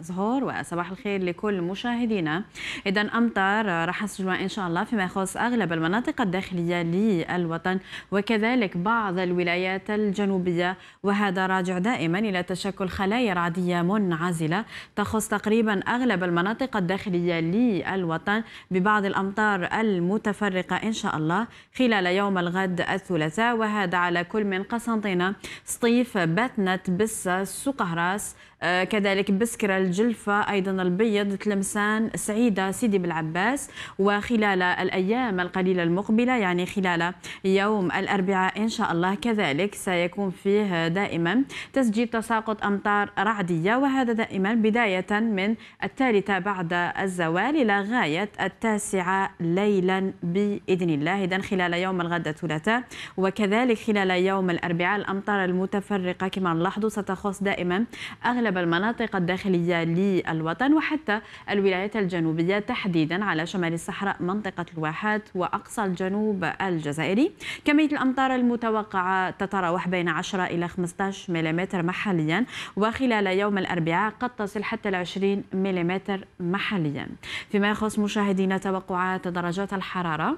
زهور وصباح الخير لكل مشاهدينا إذا أمطار راح نسجلها إن شاء الله فيما يخص أغلب المناطق الداخلية للوطن وكذلك بعض الولايات الجنوبية وهذا راجع دائما إلى تشكل خلايا رعدية منعزلة تخص تقريبا أغلب المناطق الداخلية للوطن ببعض الأمطار المتفرقة إن شاء الله خلال يوم الغد الثلاثاء وهذا على كل من قسنطينة سطيف باتنت بس سقهراس آه، كذلك بسكرة الجلفة أيضا البيض تلمسان سعيدة سيدي بالعباس وخلال الأيام القليلة المقبلة يعني خلال يوم الأربعاء إن شاء الله كذلك سيكون فيه دائما تسجيل تساقط أمطار رعدية وهذا دائما بداية من الثالثة بعد الزوال إلى غاية التاسعة ليلا بإذن الله إذا خلال يوم الغد الثلاثاء وكذلك خلال يوم الأربعاء الأمطار المتفرقة كما نلاحظ ستخص دائما أغلب المناطق الداخلية للوطن وحتى الولايات الجنوبية تحديدا على شمال الصحراء منطقة الواحات وأقصى الجنوب الجزائري كمية الأمطار المتوقعة تتراوح بين 10 إلى 15 ملم محليا وخلال يوم الأربعاء قد تصل حتى 20 ملم محليا فيما يخص مشاهدينا توقعات درجات الحرارة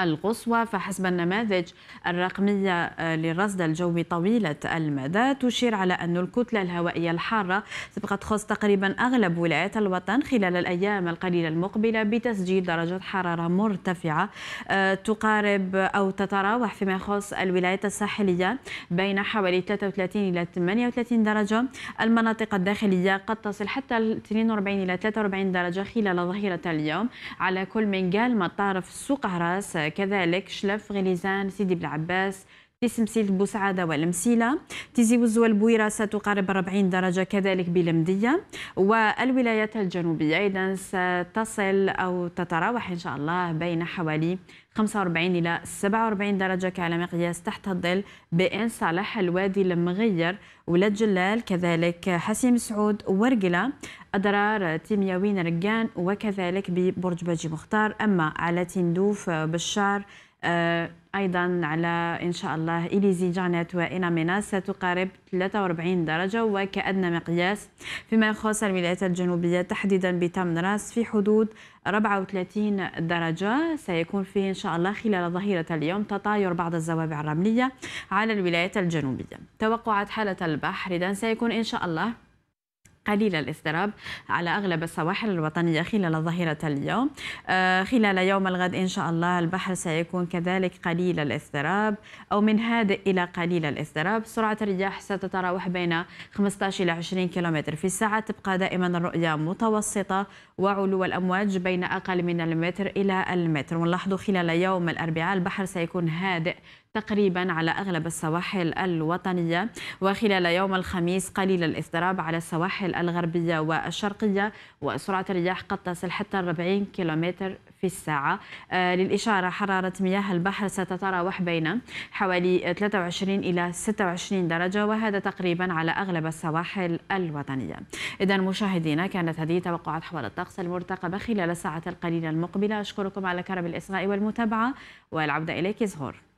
القصوى فحسب النماذج الرقمية آه، للرصد الجوي طويلة المدى تشير على أن الكتلة الهوائية الحارة تبقى تخص تقريبا أغلب ولايات الوطن خلال الأيام القليلة المقبلة بتسجيل درجة حرارة مرتفعة آه، تقارب أو تتراوح فيما يخص الولايات الساحلية بين حوالي 33 إلى 38 درجة المناطق الداخلية قد تصل حتى 42 إلى 43 درجة خلال ظهيرة اليوم على كل من قال مطار في سوق عراس كذلك شلف غليزان سيدي بن عباس تسمسيل بوسعادة والمسيلة وزو والبويرة ستقارب 40 درجة كذلك بلمدية والولايات الجنوبية أيضا ستصل أو تتراوح إن شاء الله بين حوالي 45 إلى 47 درجة كعلى مقياس تحت الظل بإن صالح الوادي المغير ولاد جلال كذلك حسيم سعود ورقلة أضرار تيمياوين رقان وكذلك ببرج باجي مختار أما على تندوف بشار آه، أيضا على إن شاء الله إليزي جانيت وإنا ستقارب 43 درجة وكأدنى مقياس فيما يخص الولايات الجنوبية تحديدا بتمن في حدود 34 درجة سيكون فيه إن شاء الله خلال ظهيرة اليوم تطاير بعض الزوابع الرملية على الولايات الجنوبية توقعات حالة البحر إذا سيكون إن شاء الله قليل الاضطراب على أغلب السواحل الوطنية خلال ظهيرة اليوم آه، خلال يوم الغد إن شاء الله البحر سيكون كذلك قليل الاضطراب أو من هادئ إلى قليل الاضطراب سرعة الرياح ستتراوح بين 15 إلى 20 كيلومتر في الساعة تبقى دائما الرؤية متوسطة وعلو الأمواج بين أقل من المتر إلى المتر ونلاحظ خلال يوم الأربعاء البحر سيكون هادئ تقريبا على أغلب السواحل الوطنية وخلال يوم الخميس قليل الاضطراب على السواحل الغربية والشرقية وسرعة الرياح قد تصل حتى 40 كيلومتر في الساعة آه، للإشارة حرارة مياه البحر ستتراوح بين حوالي 23 إلى 26 درجة وهذا تقريبا على أغلب السواحل الوطنية إذا مشاهدينا كانت هذه توقعات حول الطقس المرتقبة خلال الساعة القليلة المقبلة أشكركم على كرم الإصغاء والمتابعة والعودة إليك زهور